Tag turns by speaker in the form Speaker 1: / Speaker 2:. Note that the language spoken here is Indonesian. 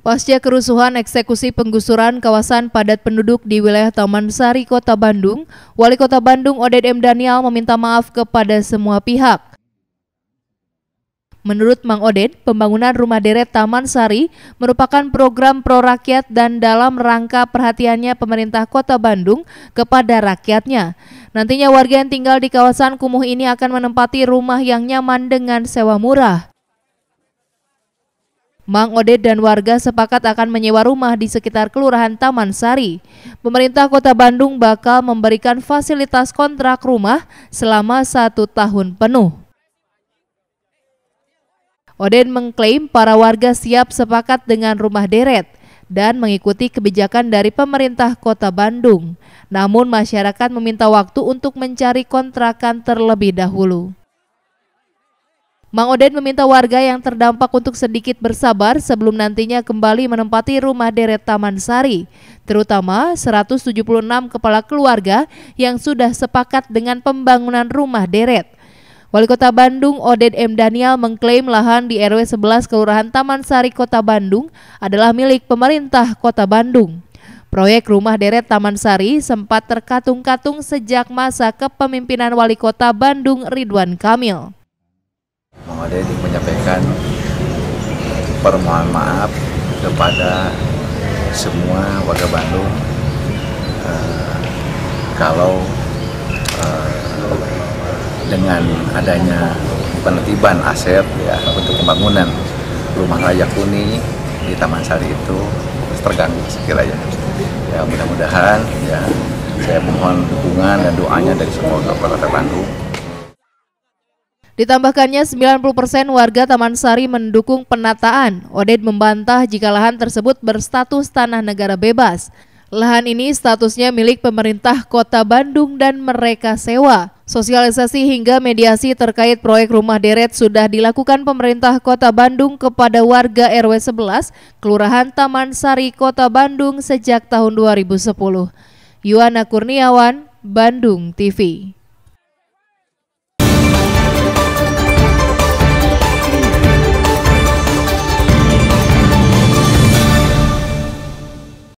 Speaker 1: Pasca kerusuhan eksekusi penggusuran kawasan padat penduduk di wilayah Taman Sari, Kota Bandung, Wali Kota Bandung Oded M. Daniel meminta maaf kepada semua pihak. Menurut Mang Oded, pembangunan rumah deret Taman Sari merupakan program pro rakyat dan dalam rangka perhatiannya pemerintah Kota Bandung kepada rakyatnya. Nantinya warga yang tinggal di kawasan kumuh ini akan menempati rumah yang nyaman dengan sewa murah. Mang Odet dan warga sepakat akan menyewa rumah di sekitar Kelurahan Taman Sari. Pemerintah Kota Bandung bakal memberikan fasilitas kontrak rumah selama satu tahun penuh. Oden mengklaim para warga siap sepakat dengan rumah deret dan mengikuti kebijakan dari pemerintah Kota Bandung. Namun masyarakat meminta waktu untuk mencari kontrakan terlebih dahulu. Mang Oden meminta warga yang terdampak untuk sedikit bersabar sebelum nantinya kembali menempati rumah deret Taman Sari, terutama 176 kepala keluarga yang sudah sepakat dengan pembangunan rumah deret. Wali Kota Bandung Oded M. Daniel mengklaim lahan di RW 11 Kelurahan Taman Sari Kota Bandung adalah milik pemerintah Kota Bandung. Proyek rumah deret Taman Sari sempat terkatung-katung sejak masa kepemimpinan Wali Kota Bandung Ridwan Kamil.
Speaker 2: Muhammad menyampaikan permohonan maaf kepada semua warga Bandung eh, kalau eh, dengan adanya penertiban aset ya untuk pembangunan rumah layak huni di Taman Sari itu terganggu sekiranya ya mudah-mudahan ya saya mohon dukungan dan doanya dari semua kepala Bandung
Speaker 1: Ditambahkannya 90% warga Taman Sari mendukung penataan. Oded membantah jika lahan tersebut berstatus tanah negara bebas. Lahan ini statusnya milik pemerintah kota Bandung dan mereka sewa. Sosialisasi hingga mediasi terkait proyek rumah deret sudah dilakukan pemerintah kota Bandung kepada warga RW 11, Kelurahan Taman Sari, Kota Bandung sejak tahun 2010. Yuana Kurniawan, Bandung TV.